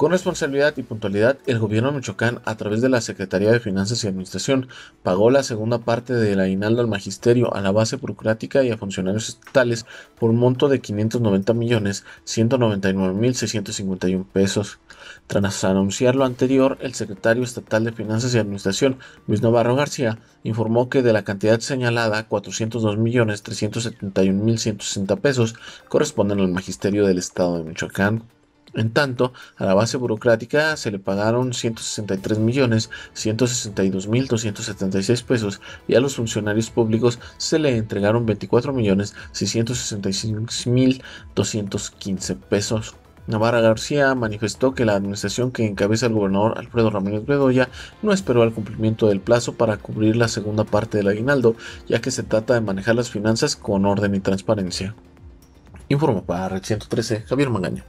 Con responsabilidad y puntualidad, el gobierno de Michoacán, a través de la Secretaría de Finanzas y Administración, pagó la segunda parte del aguinaldo al magisterio, a la base burocrática y a funcionarios estatales por un monto de 590 millones pesos. Tras anunciar lo anterior, el secretario estatal de Finanzas y Administración, Luis Navarro García, informó que de la cantidad señalada, 402 pesos corresponden al magisterio del Estado de Michoacán. En tanto, a la base burocrática se le pagaron 163.162.276 pesos y a los funcionarios públicos se le entregaron 24.666.215 pesos. Navarra García manifestó que la administración que encabeza el gobernador Alfredo Ramírez Bedoya no esperó al cumplimiento del plazo para cubrir la segunda parte del aguinaldo, ya que se trata de manejar las finanzas con orden y transparencia. Informo para Red 113, Javier Magaña.